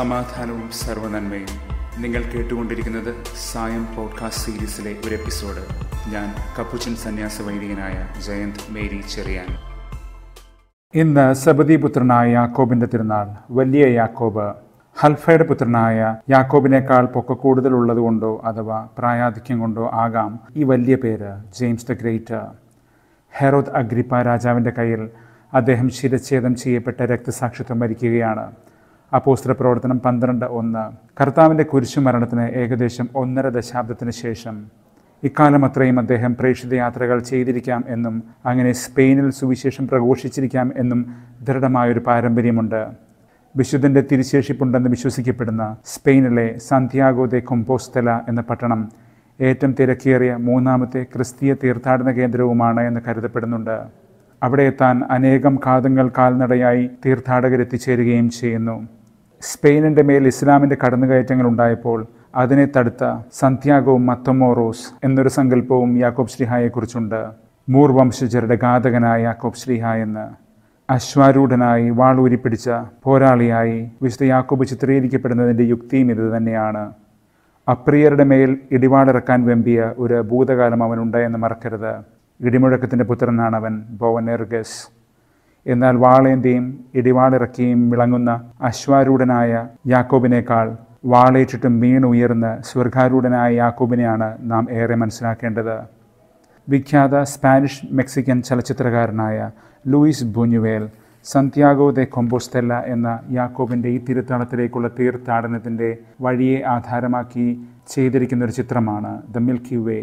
സമാധാനവും സർവനന്മയും നിങ്ങൾ കേട്ടുകൊണ്ടിരിക്കുന്നത് സായം പോഡ്കാസ്റ്റ് സീരീസിലെ ഒരു എപ്പിസോഡ് ഞാൻ കപ്പുച്ചൻ സന്യാസ വൈദികനായ ജയന്ത് മേരി ചെറിയാൻ ഇന്ന് സബദീപുത്രനായ യാക്കോബിന്റെ തിരുനാൾ വലിയ യാക്കോബ് ഹൽഫയുടെ പുത്രനായ യാക്കോബിനേക്കാൾ പൊക്ക കൂടുതൽ ഉള്ളതുകൊണ്ടോ അഥവാ പ്രായാധിക്യം കൊണ്ടോ ആകാം ഈ വലിയ പേര് James the great Herod Agrippa രാജാവിൻ്റെ കയ്യിൽ അദ്ദേഹം ശിരച്ഛേദം ചെയ്യപ്പെട്ട രക്തസാക്ഷിത്വം മരിക്കുകയാണ് അപ്പോസ്തര പ്രവർത്തനം പന്ത്രണ്ട് ഒന്ന് കർത്താവിൻ്റെ കുരിശുമരണത്തിന് ഏകദേശം ഒന്നര ദശാബ്ദത്തിന് ശേഷം ഇക്കാലം അത്രയും അദ്ദേഹം പ്രേക്ഷിത യാത്രകൾ ചെയ്തിരിക്കാം എന്നും അങ്ങനെ സ്പെയിനിൽ സുവിശേഷം പ്രഘോഷിച്ചിരിക്കാം എന്നും ദൃഢമായൊരു പാരമ്പര്യമുണ്ട് വിശുദ്ധൻ്റെ തിരിശേഷിപ്പുണ്ടെന്ന് വിശ്വസിക്കപ്പെടുന്ന സ്പെയിനിലെ സാന്തിയാഗോ ദെ കൊമ്പോസ്തല എന്ന പട്ടണം ഏറ്റവും തിരക്കേറിയ മൂന്നാമത്തെ ക്രിസ്തീയ തീർത്ഥാടന കേന്ദ്രവുമാണ് എന്ന് കരുതപ്പെടുന്നുണ്ട് അവിടെ എത്താൻ അനേകം കാതങ്ങൾ കാൽനടയായി തീർത്ഥാടകരെത്തിച്ചേരുകയും ചെയ്യുന്നു സ്പെയിനിൻ്റെ മേൽ ഇസ്ലാമിൻ്റെ കടന്നുകയറ്റങ്ങൾ ഉണ്ടായപ്പോൾ അതിനെ തടുത്ത സന്ത്യാഗവും മത്തമോറോസ് എന്നൊരു സങ്കല്പവും യാക്കോബ് ശ്രീഹായെക്കുറിച്ചുണ്ട് മൂർ വംശജരുടെ ഘാതകനായ യാക്കോബ് ശ്രീഹ എന്ന് അശ്വാരൂഢനായി വാളൂരി പിടിച്ച പോരാളിയായി വിശുദ്ധ യാക്കോബ് ചിത്രീകരിക്കപ്പെടുന്നതിൻ്റെ യുക്തിയും ഇത് തന്നെയാണ് അപ്രിയരുടെ മേൽ ഇടിവാടിറക്കാൻ വെമ്പിയ ഒരു ഭൂതകാലം അവനുണ്ടായെന്ന് മറക്കരുത് ഇടിമുഴക്കത്തിൻ്റെ പുത്രനാണവൻ ബോവനെർഗസ് എന്നാൽ വാളേന്തിയും ഇടിവാളിറക്കിയും വിളങ്ങുന്ന അശ്വാരൂഢനായ യാക്കോബിനേക്കാൾ വാളേറ്റിട്ടും വീണുയർന്ന് സ്വർഗാരൂഢനായ യാക്കോബിനെയാണ് നാം ഏറെ മനസ്സിലാക്കേണ്ടത് വിഖ്യാത സ്പാനിഷ് മെക്സിക്കൻ ചലച്ചിത്രകാരനായ Luis Bunuel Santiago de Compostela എന്ന യാക്കോബിൻ്റെ ഈ തിരുത്താളത്തിലേക്കുള്ള തീർത്ഥാടനത്തിൻ്റെ വഴിയെ ആധാരമാക്കി ചെയ്തിരിക്കുന്ന ഒരു ചിത്രമാണ് ദ മിൽക്കി വേ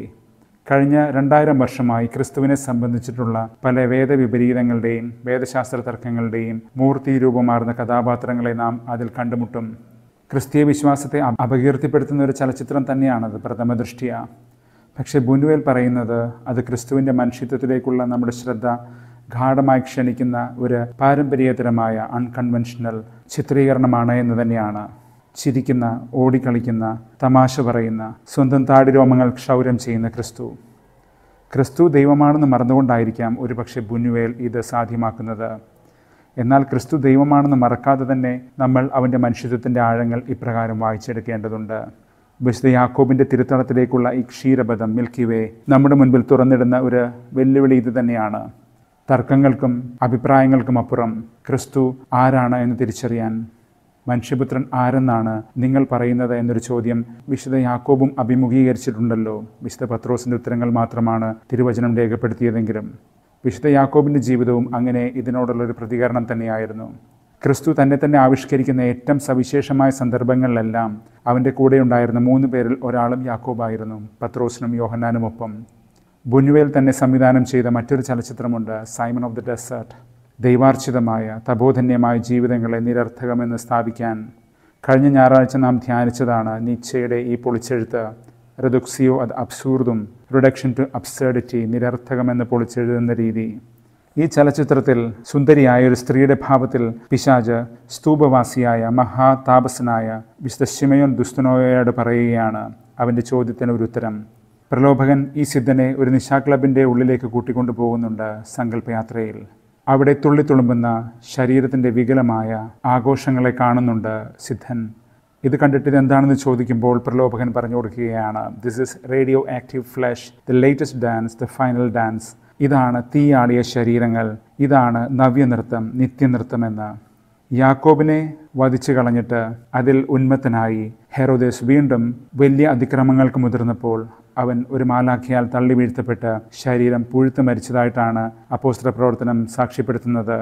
കഴിഞ്ഞ രണ്ടായിരം വർഷമായി ക്രിസ്തുവിനെ സംബന്ധിച്ചിട്ടുള്ള പല വേദവിപരീതങ്ങളുടെയും വേദശാസ്ത്ര തർക്കങ്ങളുടെയും മൂർത്തി രൂപമാർന്ന കഥാപാത്രങ്ങളെ നാം അതിൽ കണ്ടുമുട്ടും ക്രിസ്തീയ വിശ്വാസത്തെ അപകീർത്തിപ്പെടുത്തുന്ന ഒരു ചലച്ചിത്രം തന്നെയാണത് പ്രഥമ ദൃഷ്ടിയ പക്ഷേ ബുനുവേൽ പറയുന്നത് അത് ക്രിസ്തുവിൻ്റെ മനുഷ്യത്വത്തിലേക്കുള്ള നമ്മുടെ ശ്രദ്ധ ഗാഠമായി ക്ഷണിക്കുന്ന ഒരു പാരമ്പര്യതരമായ അൺകൺവെൻഷണൽ ചിത്രീകരണമാണ് എന്ന് തന്നെയാണ് ചിരിക്കുന്ന ഓടിക്കളിക്കുന്ന തമാശ പറയുന്ന സ്വന്തം താടി രോമങ്ങൾ ക്ഷൗരം ചെയ്യുന്ന ക്രിസ്തു ക്രിസ്തു ദൈവമാണെന്ന് മറന്നുകൊണ്ടായിരിക്കാം ഒരുപക്ഷെ ബുനുവേൽ ഇത് സാധ്യമാക്കുന്നത് എന്നാൽ ക്രിസ്തു ദൈവമാണെന്ന് മറക്കാതെ തന്നെ നമ്മൾ അവൻ്റെ മനുഷ്യത്വത്തിൻ്റെ ആഴങ്ങൾ ഇപ്രകാരം വായിച്ചെടുക്കേണ്ടതുണ്ട് വിശുദ്ധ യാക്കോബിൻ്റെ തിരുത്തളത്തിലേക്കുള്ള ഈ ക്ഷീരപഥം വേ നമ്മുടെ മുൻപിൽ തുറന്നിടുന്ന ഒരു വെല്ലുവിളി ഇത് തന്നെയാണ് തർക്കങ്ങൾക്കും അഭിപ്രായങ്ങൾക്കും അപ്പുറം ക്രിസ്തു ആരാണ് എന്ന് തിരിച്ചറിയാൻ മനുഷ്യപുത്രൻ ആരെന്നാണ് നിങ്ങൾ പറയുന്നത് എന്നൊരു ചോദ്യം വിശുദ്ധ യാക്കോബും അഭിമുഖീകരിച്ചിട്ടുണ്ടല്ലോ വിശുദ്ധ പത്രോസിന്റെ ഉത്തരങ്ങൾ മാത്രമാണ് തിരുവചനം രേഖപ്പെടുത്തിയതെങ്കിലും വിശുദ്ധ യാക്കോബിന്റെ ജീവിതവും അങ്ങനെ ഇതിനോടുള്ളൊരു പ്രതികരണം തന്നെയായിരുന്നു ക്രിസ്തു തന്നെ തന്നെ ആവിഷ്കരിക്കുന്ന ഏറ്റവും സവിശേഷമായ സന്ദർഭങ്ങളിലെല്ലാം അവൻ്റെ കൂടെ ഉണ്ടായിരുന്ന മൂന്ന് പേരിൽ ഒരാളും യാക്കോബായിരുന്നു പത്രോസിനും യോഹന്നാനുമൊപ്പം ബുനുവേൽ തന്നെ സംവിധാനം ചെയ്ത മറ്റൊരു ചലച്ചിത്രമുണ്ട് സൈമൺ ഓഫ് ദി ഡെസേർട്ട് ദൈവാർച്ചിതമായ തപോധന്യമായ ജീവിതങ്ങളെ നിരർത്ഥകമെന്ന് സ്ഥാപിക്കാൻ കഴിഞ്ഞ ഞായറാഴ്ച നാം ധ്യാനിച്ചതാണ് നീച്ചയുടെ ഈ പൊളിച്ചെഴുത്ത് റെദുക്സിയോ അത് അബ്സൂർദും റിഡക്ഷൻ ടു അബ്സേഡിറ്റി നിരർത്ഥകമെന്ന് പൊളിച്ചെഴുതുന്ന രീതി ഈ ചലച്ചിത്രത്തിൽ സുന്ദരിയായ ഒരു സ്ത്രീയുടെ ഭാവത്തിൽ പിശാജ് സ്തൂപവാസിയായ മഹാതാപസനായ വിശുദ്ധ ദുസ്തനോയോട് പറയുകയാണ് അവൻ്റെ ചോദ്യത്തിന് ഒരു ഉത്തരം പ്രലോഭകൻ ഈ സിദ്ധനെ ഒരു നിശാക്ലബിൻ്റെ ഉള്ളിലേക്ക് കൂട്ടിക്കൊണ്ടു പോകുന്നുണ്ട് സങ്കല്പയാത്രയിൽ അവിടെ തുള്ളിത്തുളുമ്പുന്ന ശരീരത്തിൻ്റെ വികലമായ ആഘോഷങ്ങളെ കാണുന്നുണ്ട് സിദ്ധൻ ഇത് കണ്ടിട്ട് എന്താണെന്ന് ചോദിക്കുമ്പോൾ പ്രലോഭകൻ പറഞ്ഞു കൊടുക്കുകയാണ് this is radioactive flash the latest dance the final dance ഇതാണ് തീയാടിയ ശരീരങ്ങൾ ഇതാണ് നവ്യനൃത്തം എന്ന് യാക്കോബിനെ വധിച്ചു കളഞ്ഞിട്ട് അതിൽ ഉന്മത്തനായി ഹെറോദേസ് വീണ്ടും വലിയ അതിക്രമങ്ങൾക്ക് മുതിർന്നപ്പോൾ അവൻ ഒരു മാലാഖയാൽ തള്ളി വീഴ്ത്തപ്പെട്ട് ശരീരം പുഴുത്തു മരിച്ചതായിട്ടാണ് അപ്പോസ്ത്ര പ്രവർത്തനം സാക്ഷ്യപ്പെടുത്തുന്നത്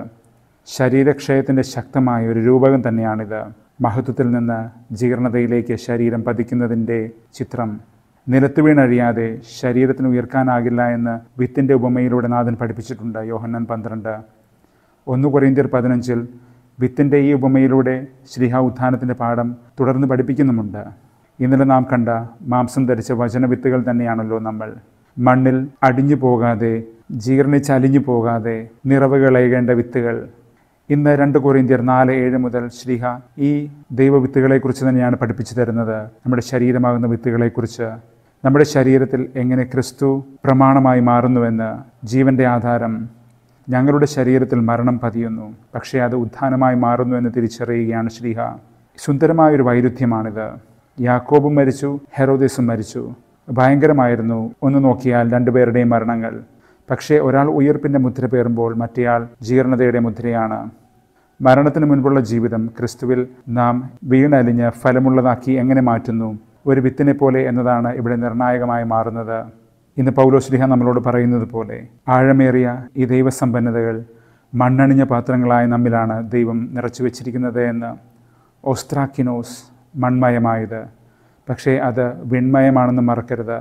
ശരീരക്ഷയത്തിൻ്റെ ശക്തമായ ഒരു രൂപകം തന്നെയാണിത് മഹത്വത്തിൽ നിന്ന് ജീർണതയിലേക്ക് ശരീരം പതിക്കുന്നതിൻ്റെ ചിത്രം നിലത്ത് വീണഴിയാതെ ശരീരത്തിന് ഉയർക്കാനാകില്ല എന്ന് വിത്തിൻ്റെ ഉപമയിലൂടെ നാഥൻ പഠിപ്പിച്ചിട്ടുണ്ട് യോഹന്നാൻ പന്ത്രണ്ട് ഒന്ന് കൊറിയന്തിയർ പതിനഞ്ചിൽ വിത്തിൻ്റെ ഈ ഉപമയിലൂടെ ശ്രീഹ ഉത്ഥാനത്തിൻ്റെ പാഠം തുടർന്ന് പഠിപ്പിക്കുന്നുമുണ്ട് ഇന്നലെ നാം കണ്ട മാംസം ധരിച്ച വചനവിത്തുകൾ തന്നെയാണല്ലോ നമ്മൾ മണ്ണിൽ അടിഞ്ഞു പോകാതെ ജീർണിച്ചലിഞ്ഞു പോകാതെ നിറവുകളേകേണ്ട വിത്തുകൾ ഇന്ന് രണ്ട് കൊറിയന്തിയർ നാല് ഏഴ് മുതൽ ശ്രീഹ ഈ ദൈവവിത്തുകളെക്കുറിച്ച് തന്നെയാണ് പഠിപ്പിച്ചു തരുന്നത് നമ്മുടെ ശരീരമാകുന്ന വിത്തുകളെക്കുറിച്ച് നമ്മുടെ ശരീരത്തിൽ എങ്ങനെ ക്രിസ്തു പ്രമാണമായി മാറുന്നുവെന്ന് ജീവൻ്റെ ആധാരം ഞങ്ങളുടെ ശരീരത്തിൽ മരണം പതിയുന്നു പക്ഷേ അത് ഉത്ഥാനമായി മാറുന്നു എന്ന് തിരിച്ചറിയുകയാണ് ശ്രീഹ സുന്ദരമായൊരു വൈരുദ്ധ്യമാണിത് യാക്കോബും മരിച്ചു ഹെറോദേസും മരിച്ചു ഭയങ്കരമായിരുന്നു ഒന്ന് നോക്കിയാൽ രണ്ടുപേരുടെയും മരണങ്ങൾ പക്ഷേ ഒരാൾ ഉയർപ്പിൻ്റെ മുദ്ര പേറുമ്പോൾ മറ്റേയാൾ ജീർണതയുടെ മുദ്രയാണ് മരണത്തിന് മുൻപുള്ള ജീവിതം ക്രിസ്തുവിൽ നാം വീണലിഞ്ഞ് ഫലമുള്ളതാക്കി എങ്ങനെ മാറ്റുന്നു ഒരു വിത്തിനെ പോലെ എന്നതാണ് ഇവിടെ നിർണായകമായി മാറുന്നത് ഇന്ന് പൗലോശ്ലിഹ നമ്മളോട് പറയുന്നത് പോലെ ആഴമേറിയ ഈ ദൈവസമ്പന്നതകൾ മണ്ണണിഞ്ഞ പാത്രങ്ങളായ നമ്മിലാണ് ദൈവം നിറച്ചു വച്ചിരിക്കുന്നത് എന്ന് ഓസ്ത്രാക്കിനോസ് മൺമയമായത് പക്ഷേ അത് വിൺമയമാണെന്ന് മറക്കരുത്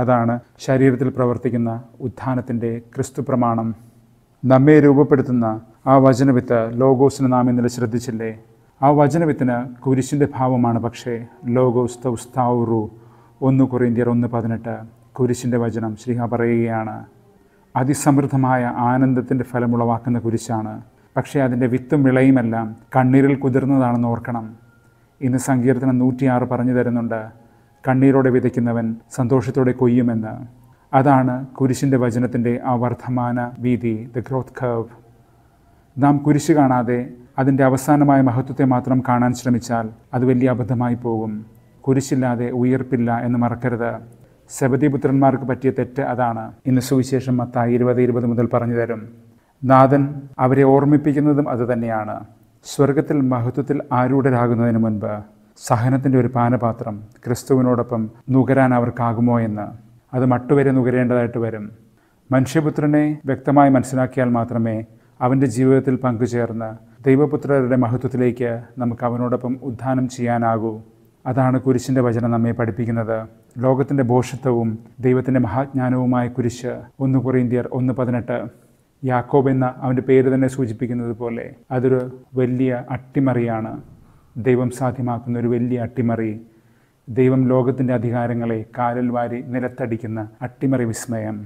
അതാണ് ശരീരത്തിൽ പ്രവർത്തിക്കുന്ന ഉത്ഥാനത്തിൻ്റെ ക്രിസ്തു പ്രമാണം നമ്മെ രൂപപ്പെടുത്തുന്ന ആ വചനവിത്ത് ലോഗോസിന് നാം ഇന്നലെ ശ്രദ്ധിച്ചില്ലേ ആ വചനവിത്തിന് കുരിശിൻ്റെ ഭാവമാണ് പക്ഷേ ലോഗോസ് തൗസ്താവുറു ഒന്ന് കുറേന്ത്യർ ഒന്ന് പതിനെട്ട് കുരിശിൻ്റെ വചനം ശ്രീഹ പറയുകയാണ് അതിസമൃദ്ധമായ ആനന്ദത്തിൻ്റെ ഫലമുളവാക്കുന്ന കുരിശാണ് പക്ഷേ അതിൻ്റെ വിത്തും വിളയുമെല്ലാം കണ്ണീരിൽ കുതിർന്നതാണെന്ന് ഓർക്കണം ഇന്ന് സങ്കീർത്തനം നൂറ്റിയാറ് പറഞ്ഞു തരുന്നുണ്ട് കണ്ണീരോടെ വിതയ്ക്കുന്നവൻ സന്തോഷത്തോടെ കൊയ്യുമെന്ന് അതാണ് കുരിശിൻ്റെ വചനത്തിൻ്റെ ആ വർദ്ധമാന വീതി ദ ഗ്രോത്ത് കർവ് നാം കുരിശ് കാണാതെ അതിൻ്റെ അവസാനമായ മഹത്വത്തെ മാത്രം കാണാൻ ശ്രമിച്ചാൽ അത് വലിയ അബദ്ധമായി പോകും കുരിശില്ലാതെ ഉയർപ്പില്ല എന്ന് മറക്കരുത് സബതിപുത്രന്മാർക്ക് പറ്റിയ തെറ്റ് അതാണ് ഇന്ന് സുവിശേഷം മത്തായി ഇരുപത് ഇരുപത് മുതൽ പറഞ്ഞു തരും നാഥൻ അവരെ ഓർമ്മിപ്പിക്കുന്നതും അതുതന്നെയാണ് സ്വർഗത്തിൽ മഹത്വത്തിൽ ആരൂഢരാകുന്നതിന് മുൻപ് സഹനത്തിൻ്റെ ഒരു പാനപാത്രം ക്രിസ്തുവിനോടൊപ്പം നുകരാൻ അവർക്കാകുമോ എന്ന് അത് മട്ടുവരെ നുകരേണ്ടതായിട്ട് വരും മനുഷ്യപുത്രനെ വ്യക്തമായി മനസ്സിലാക്കിയാൽ മാത്രമേ അവൻ്റെ ജീവിതത്തിൽ പങ്കുചേർന്ന് ദൈവപുത്രരുടെ മഹത്വത്തിലേക്ക് നമുക്ക് അവനോടൊപ്പം ഉദ്ധാനം ചെയ്യാനാകൂ അതാണ് കുരിശിൻ്റെ വചനം നമ്മെ പഠിപ്പിക്കുന്നത് ലോകത്തിൻ്റെ ഭോഷത്വവും ദൈവത്തിൻ്റെ മഹാജ്ഞാനവുമായ കുരിശ് ഒന്ന് കുറേന്ത്യർ ഒന്ന് പതിനെട്ട് യാക്കോബ് എന്ന അവൻ്റെ പേര് തന്നെ സൂചിപ്പിക്കുന്നത് പോലെ അതൊരു വലിയ അട്ടിമറിയാണ് ദൈവം സാധ്യമാക്കുന്ന ഒരു വലിയ അട്ടിമറി ദൈവം ലോകത്തിൻ്റെ അധികാരങ്ങളെ കാലിൽ വാരി നിലത്തടിക്കുന്ന അട്ടിമറി വിസ്മയം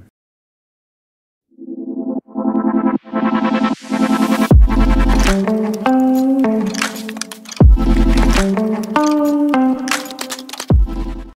thank you